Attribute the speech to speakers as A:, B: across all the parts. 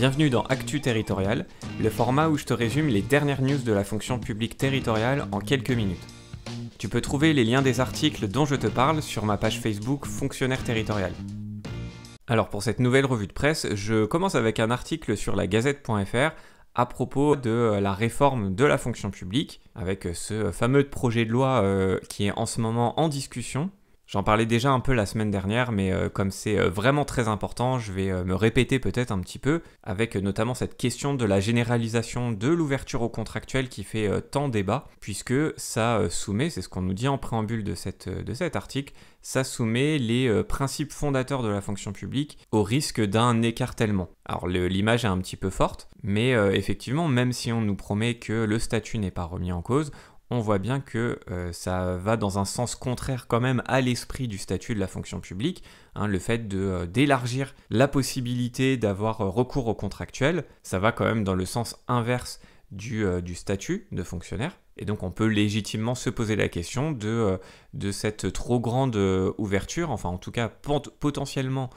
A: Bienvenue dans Actu Territorial, le format où je te résume les dernières news de la fonction publique territoriale en quelques minutes. Tu peux trouver les liens des articles dont je te parle sur ma page Facebook Fonctionnaire Territorial. Alors pour cette nouvelle revue de presse, je commence avec un article sur la gazette.fr à propos de euh, la réforme de la fonction publique, avec euh, ce fameux projet de loi euh, qui est en ce moment en discussion J'en parlais déjà un peu la semaine dernière, mais euh, comme c'est euh, vraiment très important, je vais euh, me répéter peut-être un petit peu, avec notamment cette question de la généralisation de l'ouverture au contractuel qui fait tant débat, puisque ça soumet, c'est ce qu'on nous dit en préambule de, de cet article, ça soumet les principes fondateurs de la fonction publique au risque d'un écartèlement. Alors l'image est un petit peu forte, mais effectivement, même si on nous promet que le statut n'est pas remis en cause, on voit bien que euh, ça va dans un sens contraire quand même à l'esprit du statut de la fonction publique. Hein, le fait euh, d'élargir la possibilité d'avoir euh, recours au contractuel, ça va quand même dans le sens inverse du, du, statut de fonctionnaire. Et donc on peut légitimement se poser la question de, de cette trop grande ouverture, enfin en tout cas potentiellement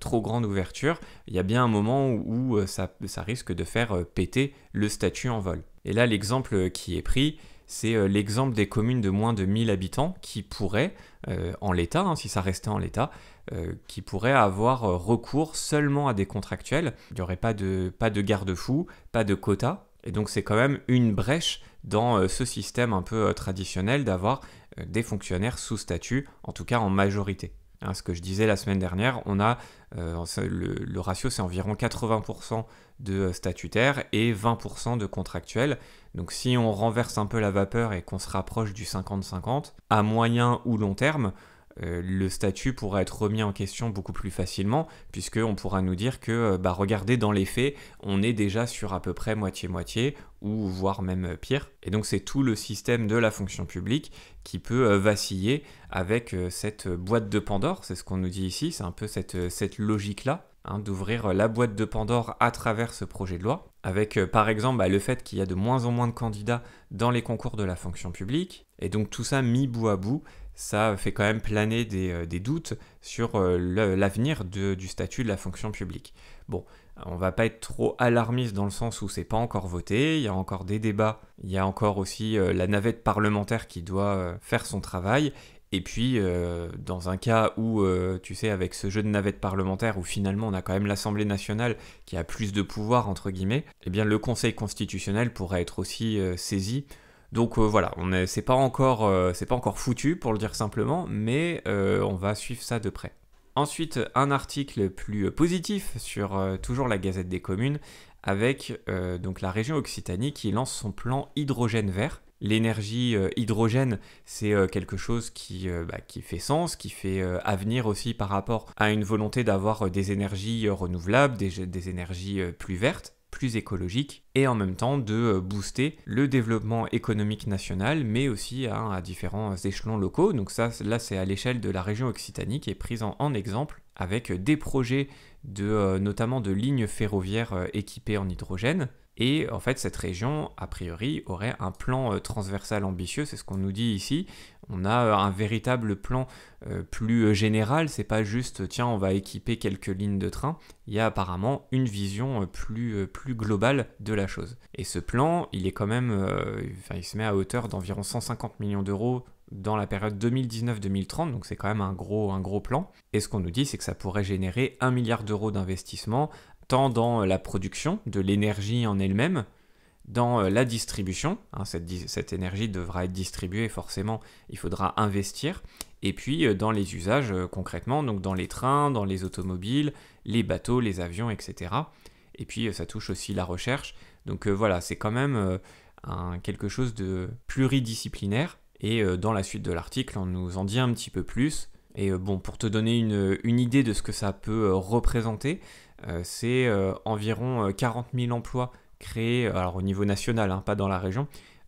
A: trop grande ouverture, il y a bien un moment où, ça, ça, risque de faire péter le statut en vol. Et là, l'exemple qui est pris, c'est euh, l'exemple des communes de moins de 1000 habitants qui pourraient, euh, en l'état, hein, si ça restait en l'état, euh, qui pourraient avoir recours seulement à des contractuels. Il n'y aurait pas de, garde fous pas de quotas, Et donc c'est quand même une brèche dans ce système un peu traditionnel d'avoir des fonctionnaires sous statut, en tout cas en majorité. Hein, ce que je disais la semaine dernière, on a euh, le, le, ratio c'est environ 80% de euh, statutaires et 20% de contractuels. Donc si on renverse un peu la vapeur et qu'on se rapproche du 50-50, à moyen ou long terme, euh, le statut pourra être remis en question beaucoup plus facilement, puisqu'on pourra nous dire que, euh, bah, regardez, dans les faits, on est déjà sur à peu près moitié-moitié, ou voire même euh, pire. Et donc c'est tout le système de la fonction publique qui peut vaciller avec cette boîte de Pandore, c'est ce qu'on nous dit ici, c'est un peu cette, logique-là. Hein, d'ouvrir la boîte de Pandore à travers ce projet de loi, avec par exemple bah, le fait qu'il y a de moins en moins de candidats dans les concours de la fonction publique, et donc tout ça mis bout à bout, ça fait quand même planer des, euh, doutes sur euh, l'avenir du statut de la fonction publique. Bon, on va pas être trop alarmiste dans le sens où c'est pas encore voté, il y a encore des débats, il y a encore aussi euh, la navette parlementaire qui doit faire son travail, et puis, dans un cas où, tu sais, avec ce jeu de navette parlementaire, où finalement on a quand même l'Assemblée nationale qui a plus de pouvoir, entre guillemets, eh bien le Conseil constitutionnel pourrait être aussi saisi donc euh, voilà, on euh, c'est pas encore, foutu pour le dire simplement, mais euh, on va suivre ça de près. Ensuite, un article plus positif sur toujours la Gazette des communes, avec donc la région Occitanie qui lance son plan hydrogène vert. L'énergie hydrogène, c'est quelque chose bah, qui, fait sens, qui fait avenir aussi par rapport à une volonté d'avoir des énergies renouvelables, des énergies plus vertes plus écologique et en même temps de euh, booster le développement économique national mais aussi à, différents échelons locaux. Donc ça là c'est à l'échelle de la région Occitanie qui est prise en, en exemple avec des projets de, euh, notamment de lignes ferroviaires euh, équipées en hydrogène et en fait, cette région, a priori, aurait un plan euh, transversal ambitieux, c'est ce qu'on nous dit ici. On a euh, un véritable plan euh, plus général, c'est pas juste tiens, on va équiper quelques lignes de train. Il y a apparemment une vision plus, plus globale de la chose. Et ce plan, il est quand même. il se met à hauteur d'environ 150 millions d'euros dans la période 2019-2030, donc c'est quand même un gros, un gros plan. Et ce qu'on nous dit, c'est que ça pourrait générer 1 milliard d'euros d'investissement tant dans euh, la production de l'énergie en elle-même, dans euh, la distribution, hein, cette, énergie devra être distribuée forcément, il faudra investir, et puis euh, dans les usages concrètement, donc dans les trains, dans les automobiles, les bateaux, les avions, etc. Et puis ça touche aussi la recherche, donc voilà, c'est quand même quelque chose de pluridisciplinaire, et dans la suite de l'article, on nous en dit un petit peu plus. Et bon, pour te donner une idée de ce que ça peut représenter, euh, c'est euh, environ 40 euh, 000 emplois créés, alors au niveau national, hein, pas dans la région,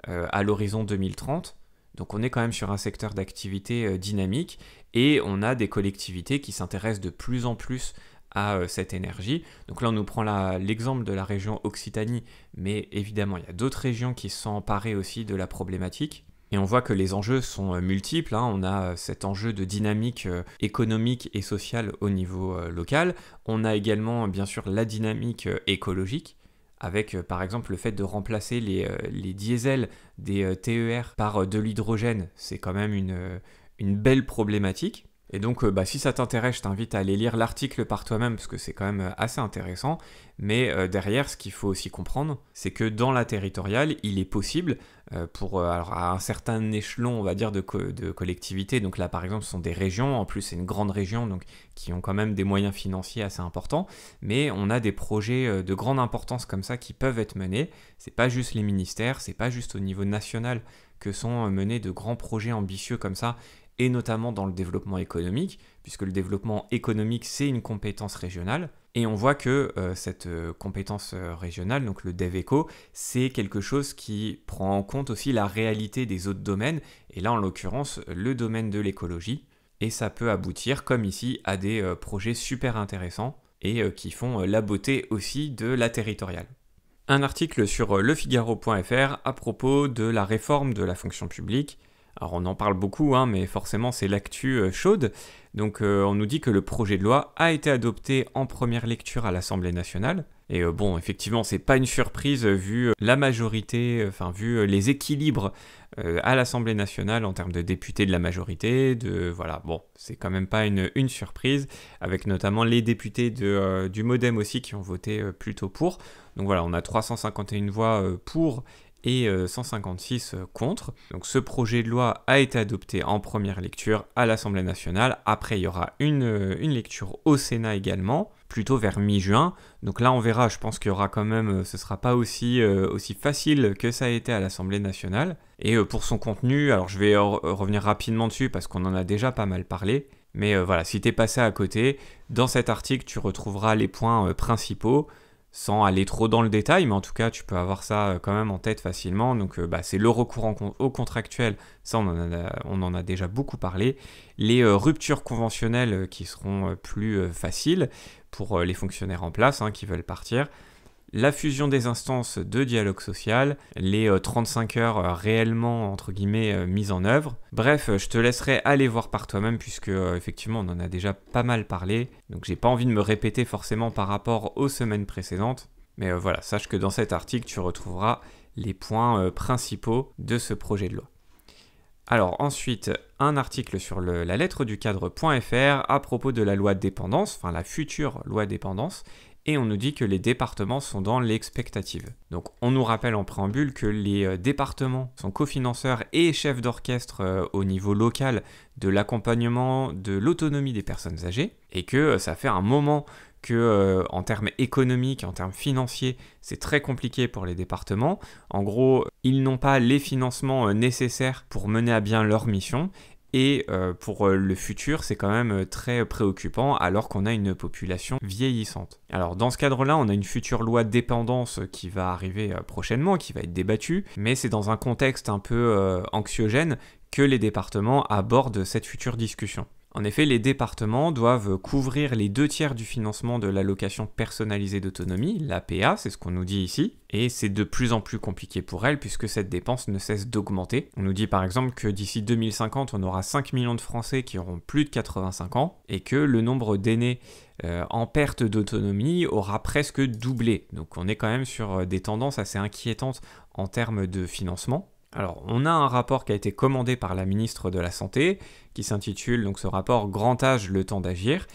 A: à l'horizon 2030. Donc on est quand même sur un secteur d'activité dynamique et on a des collectivités qui s'intéressent de plus en plus à cette énergie. Donc là, on nous prend l'exemple de la région Occitanie, mais évidemment, il y a d'autres régions qui se sont emparées aussi de la problématique. Et on voit que les enjeux sont euh, multiples. Hein. On a euh, cet enjeu de dynamique euh, économique et sociale au niveau local. On a également, bien sûr, la dynamique écologique avec par exemple le fait de remplacer les, diesels des TER par de l'hydrogène, c'est quand même une belle problématique. Et donc, euh, bah, si ça t'intéresse, je t'invite à aller lire l'article par toi-même, parce que c'est quand même euh, assez intéressant. Mais euh, derrière, ce qu'il faut aussi comprendre, c'est que dans la territoriale, il est possible, pour alors, à un certain échelon, on va dire, de, de collectivités. donc là, par exemple, ce sont des régions, en plus, c'est une grande région, donc qui ont quand même des moyens financiers assez importants, mais on a des projets de grande importance comme ça qui peuvent être menés. C'est pas juste les ministères, c'est pas juste au niveau national que sont menés de grands projets ambitieux comme ça et notamment dans le développement économique, puisque le développement économique, c'est une compétence régionale. Et on voit que euh, cette euh, compétence euh, régionale, donc le DevEco, c'est quelque chose qui prend en compte aussi la réalité des autres domaines, et là en l'occurrence le domaine de l'écologie. Et ça peut aboutir, comme ici, à des projets super intéressants et qui font la beauté aussi de la territoriale un article sur lefigaro.fr à propos de la réforme de la fonction publique alors on en parle beaucoup, hein, mais forcément c'est l'actu euh, chaude. Donc euh, on nous dit que le projet de loi a été adopté en première lecture à l'Assemblée nationale. Et euh, bon, effectivement, c'est pas une surprise vu la majorité, enfin vu les équilibres à l'Assemblée nationale en termes de députés de la majorité, de voilà, bon, c'est quand même pas une, une, surprise, avec notamment les députés de, du Modem aussi qui ont voté plutôt pour. Donc voilà, on a 351 voix pour et 156 euh, euh, contre. Donc ce projet de loi a été adopté en première lecture à l'Assemblée nationale. Après, il y aura une, euh, lecture au Sénat également plutôt vers mi-juin. Donc là, on verra, je pense qu'il y aura quand même, ce sera pas aussi, aussi facile que ça a été à l'Assemblée nationale. Et pour son contenu, alors je vais revenir rapidement dessus parce qu'on en a déjà pas mal parlé. Mais voilà, si tu es passé à côté, dans cet article, tu retrouveras les points principaux sans aller trop dans le détail, mais en tout cas, tu peux avoir ça euh, quand même en tête facilement. Donc, euh, bah, c'est le recours au contractuel, ça on en, a, déjà beaucoup parlé. Les euh, ruptures conventionnelles qui seront plus faciles pour les fonctionnaires en place hein, qui veulent partir la fusion des instances de dialogue social, les 35 euh, heures euh, réellement entre guillemets euh, mises en œuvre. Bref, je te laisserai aller voir par toi-même puisque effectivement on en a déjà pas mal parlé, donc j'ai pas envie de me répéter forcément par rapport aux semaines précédentes. Mais voilà, sache que dans cet article tu retrouveras les points principaux de ce projet de loi. Alors ensuite, un article sur la lettre du cadre.fr à propos de la loi dépendance, enfin la future loi dépendance, et on nous dit que les départements sont dans l'expectative. Donc on nous rappelle en préambule que les euh, départements sont cofinanceurs et chefs d'orchestre euh, au niveau local de l'accompagnement de l'autonomie des personnes âgées et que euh, ça fait un moment que en termes économiques, en termes financiers, c'est très compliqué pour les départements. En gros, ils n'ont pas les financements nécessaires pour mener à bien leur mission et euh, pour euh, le futur, c'est quand même euh, très préoccupant alors qu'on a une population vieillissante. Alors dans ce cadre-là, on a une future loi dépendance qui va arriver prochainement, qui va être débattue, mais c'est dans un contexte un peu anxiogène que les départements abordent cette future discussion. En effet, les départements doivent couvrir les deux tiers du financement de l'allocation personnalisée d'autonomie, l'APA, c'est ce qu'on nous dit ici, et c'est de plus en plus compliqué pour elles puisque cette dépense ne cesse d'augmenter. On nous dit par exemple que d'ici 2050, on aura 5 millions de Français qui auront plus de 85 ans et que le nombre d'aînés euh, en perte d'autonomie aura presque doublé. Donc on est quand même sur euh, des tendances assez inquiétantes en termes de financement. Alors, on a un rapport qui a été commandé par la ministre de la Santé, qui s'intitule donc ce rapport Grand âge, le temps d'agir.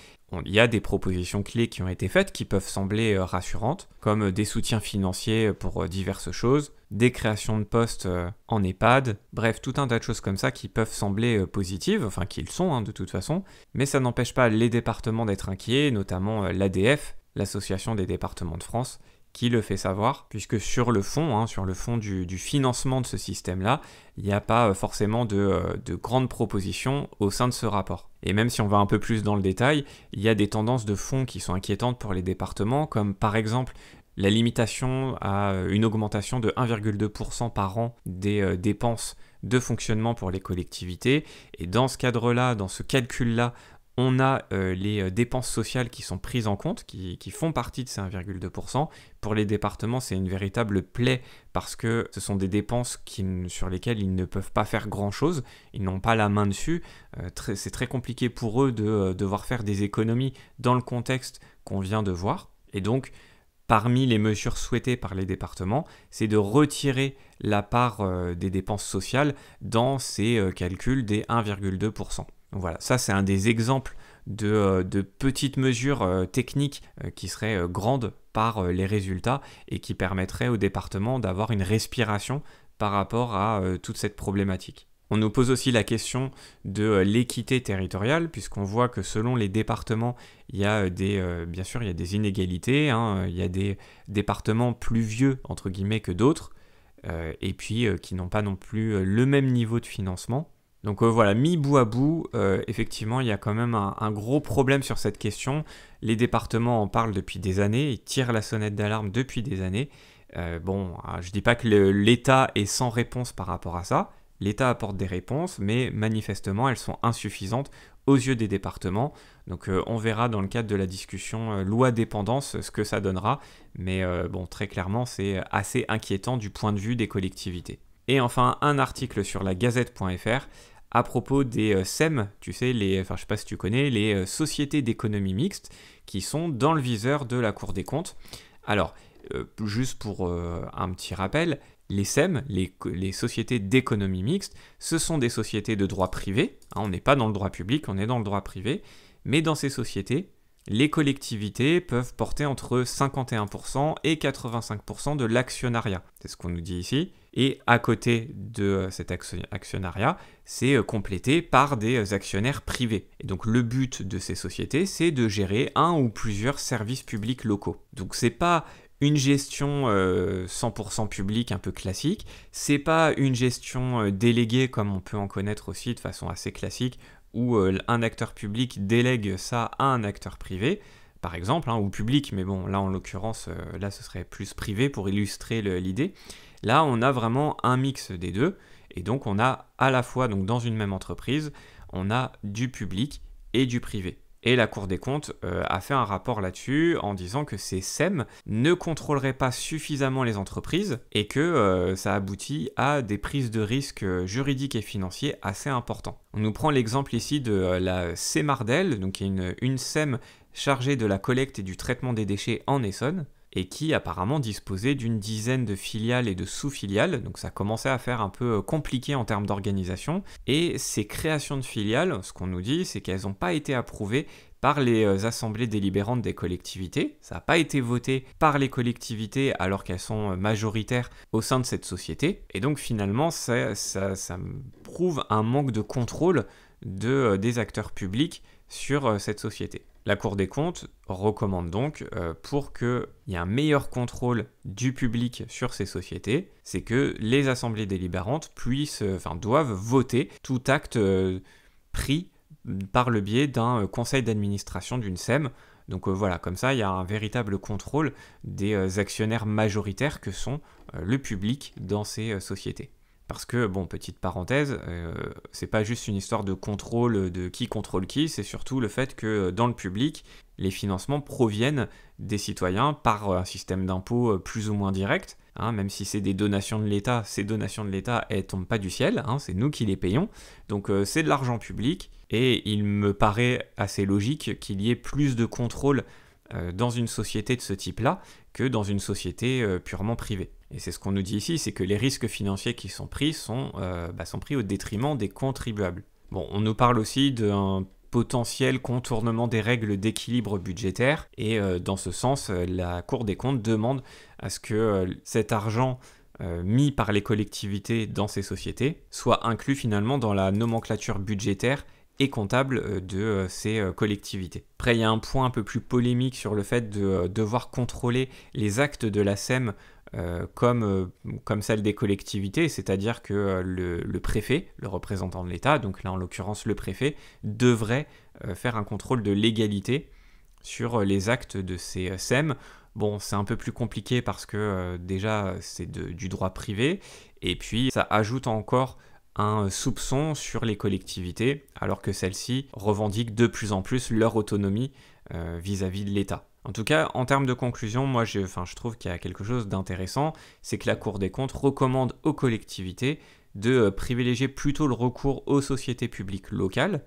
A: Il y a des propositions clés qui ont été faites qui peuvent sembler euh, rassurantes, comme euh, des soutiens financiers euh, pour diverses choses, des créations de postes en EHPAD, bref, tout un tas de choses comme ça qui peuvent sembler positives, enfin qu'ils sont hein, de toute façon, mais ça n'empêche pas les départements d'être inquiets, notamment l'ADF, l'Association des départements de France, qui le fait savoir, puisque sur le fond, hein, sur le fond du, financement de ce système-là, il n'y a pas euh, forcément de, euh, de, grandes propositions au sein de ce rapport. Et même si on va un peu plus dans le détail, il y a des tendances de fond qui sont inquiétantes pour les départements, comme par exemple la limitation à euh, une augmentation de 1,2% par an des dépenses de fonctionnement pour les collectivités. Et dans ce cadre-là, dans ce calcul-là on a euh, les euh, dépenses sociales qui sont prises en compte, qui, font partie de ces 1,2%. Pour les départements, c'est une véritable plaie parce que ce sont des dépenses sur lesquelles ils ne peuvent pas faire grand-chose, ils n'ont pas la main dessus. Euh, c'est très compliqué pour eux de devoir faire des économies dans le contexte qu'on vient de voir. Et donc, parmi les mesures souhaitées par les départements, c'est de retirer la part des dépenses sociales dans ces calculs des 1,2%. Donc voilà, ça c'est un des exemples de, euh, petites mesures euh, techniques euh, qui seraient grandes par les résultats et qui permettraient au département d'avoir une respiration par rapport à toute cette problématique. On nous pose aussi la question de l'équité territoriale, puisqu'on voit que selon les départements, il y a des, bien sûr, il y a des inégalités, hein, il y a des départements plus vieux, entre guillemets, que d'autres, et puis qui n'ont pas non plus le même niveau de financement. Donc euh, voilà, mis bout à bout, euh, effectivement, il y a quand même un, gros problème sur cette question. Les départements en parlent depuis des années, ils tirent la sonnette d'alarme depuis des années. Euh, bon, ah, je ne dis pas que l'État est sans réponse par rapport à ça. L'État apporte des réponses, mais manifestement, elles sont insuffisantes aux yeux des départements. Donc on verra dans le cadre de la discussion loi dépendance ce que ça donnera. Mais bon, très clairement, c'est assez inquiétant du point de vue des collectivités. Et enfin, un article sur la gazette.fr à propos des euh, SEM, tu sais, les, enfin je sais pas si tu connais, les euh, sociétés d'économie mixte qui sont dans le viseur de la Cour des comptes. Alors, euh, juste pour un petit rappel, les SEM, les, sociétés d'économie mixte, ce sont des sociétés de droit privé, hein, on n'est pas dans le droit public, on est dans le droit privé, mais dans ces sociétés, les collectivités peuvent porter entre 51% et 85% de l'actionnariat. C'est ce qu'on nous dit ici. Et à côté de euh, cet actionnariat, c'est euh, complété par des euh, actionnaires privés. Et donc le but de ces sociétés, c'est de gérer un ou plusieurs services publics locaux. Donc c'est pas une gestion 100% publique un peu classique, c'est pas une gestion déléguée comme on peut en connaître aussi de façon assez classique où euh, un acteur public délègue ça à un acteur privé, par exemple, hein, ou public, mais bon, là en l'occurrence, euh, là ce serait plus privé pour illustrer l'idée. Là, on a vraiment un mix des deux, et donc on a à la fois, donc dans une même entreprise, on a du public et du privé. Et la Cour des comptes euh, a fait un rapport là-dessus en disant que ces SEM ne contrôleraient pas suffisamment les entreprises et que euh, ça aboutit à des prises de risques euh, juridiques et financiers assez importants. On nous prend l'exemple ici de la Semardel, donc une, une SEM chargée de la collecte et du traitement des déchets en Essonne et qui apparemment disposait d'une dizaine de filiales et de sous-filiales, donc ça commençait à faire un peu euh, compliqué en termes d'organisation, et ces créations de filiales, ce qu'on nous dit, c'est qu'elles n'ont pas été approuvées par les euh, assemblées délibérantes des collectivités. Ça n'a pas été voté par les collectivités alors qu'elles sont euh, majoritaires au sein de cette société. Et donc finalement, ça, prouve un manque de contrôle de, des acteurs publics sur euh, cette société. La Cour des comptes recommande donc, euh, pour qu'il y ait un meilleur contrôle du public sur ces sociétés, c'est que les assemblées délibérantes puissent, euh, enfin, doivent voter tout acte pris par le biais d'un conseil d'administration d'une SEM. Donc voilà, comme ça, il y a un véritable contrôle des actionnaires majoritaires que sont le public dans ces sociétés. Parce que, bon, petite parenthèse, euh, c'est pas juste une histoire de contrôle de qui contrôle qui, c'est surtout le fait que euh, dans le public, les financements proviennent des citoyens par euh, un système d'impôts plus ou moins direct. Hein, même si c'est des donations de l'État, ces donations de l'État, elles tombent pas du ciel, hein, c'est nous qui les payons. Donc c'est de l'argent public, et il me paraît assez logique qu'il y ait plus de contrôle dans une société de ce type-là que dans une société purement privée. Et c'est ce qu'on nous dit ici, c'est que les risques financiers qui sont pris sont, euh, bah, sont pris au détriment des contribuables. Bon, on nous parle aussi d'un potentiel contournement des règles d'équilibre budgétaire, et euh, dans ce sens, euh, la Cour des comptes demande à ce que cet argent mis par les collectivités dans ces sociétés soit inclus finalement dans la nomenclature budgétaire et comptable de ces collectivités. Après, il y a un point un peu plus polémique sur le fait de devoir contrôler les actes de la SEM euh, comme, euh, comme celle des collectivités, c'est-à-dire que euh, le, préfet, le représentant de l'État, donc là en l'occurrence le préfet, devrait faire un contrôle de légalité sur les actes de ces SEM. Bon, c'est un peu plus compliqué parce que déjà c'est du droit privé, et puis ça ajoute encore un soupçon sur les collectivités, alors que celles-ci revendiquent de plus en plus leur autonomie vis à -vis de l'État. En tout cas, en termes de conclusion, moi je, trouve qu'il y a quelque chose d'intéressant, c'est que la Cour des comptes recommande aux collectivités de euh, privilégier plutôt le recours aux sociétés publiques locales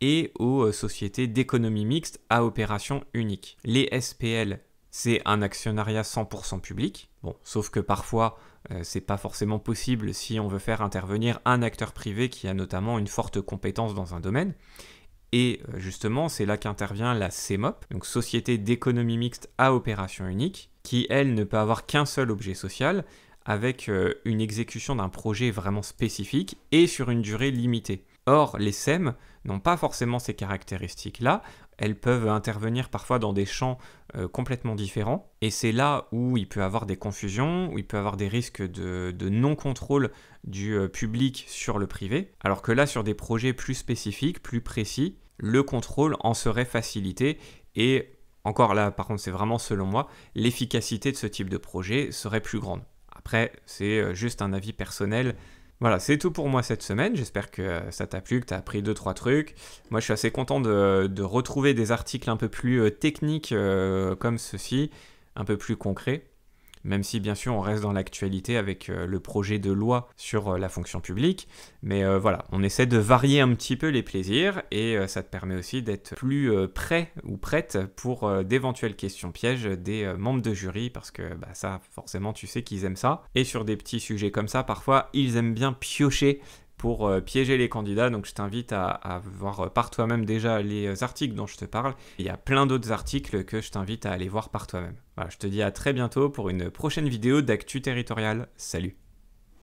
A: et aux euh, sociétés d'économie mixte à opération unique. Les SPL, c'est un actionnariat 100% public, bon, sauf que parfois euh, c'est pas forcément possible si on veut faire intervenir un acteur privé qui a notamment une forte compétence dans un domaine. Et euh, justement, c'est là qu'intervient la CEMOP, donc Société d'économie mixte à opération unique, qui, elle, ne peut avoir qu'un seul objet social, avec euh, une exécution d'un projet vraiment spécifique et sur une durée limitée. Or, les SEM n'ont pas forcément ces caractéristiques-là, elles peuvent intervenir parfois dans des champs euh, complètement différents. Et c'est là où il peut avoir des confusions, où il peut avoir des risques de, non-contrôle du euh, public sur le privé. Alors que là, sur des projets plus spécifiques, plus précis, le contrôle en serait facilité et encore là, par contre, c'est vraiment selon moi, l'efficacité de ce type de projet serait plus grande. Après, c'est euh, juste un avis personnel, voilà, c'est tout pour moi cette semaine. J'espère que euh, ça t'a plu, que t'as appris 2-3 trucs. Moi, je suis assez content de, retrouver des articles un peu plus euh, techniques euh, comme ceci, un peu plus concrets même si bien sûr on reste dans l'actualité avec euh, le projet de loi sur euh, la fonction publique. Mais euh, voilà, on essaie de varier un petit peu les plaisirs et ça te permet aussi d'être plus prêt ou prête pour d'éventuelles questions pièges des membres de jury parce que bah, ça, forcément, tu sais qu'ils aiment ça. Et sur des petits sujets comme ça, parfois, ils aiment bien piocher pour euh, piéger les candidats. Donc je t'invite à, voir euh, par toi-même déjà les euh, articles dont je te parle. Il y a plein d'autres articles que je t'invite à aller voir par toi-même. je te dis à très bientôt pour une prochaine vidéo d'actu territorial. Salut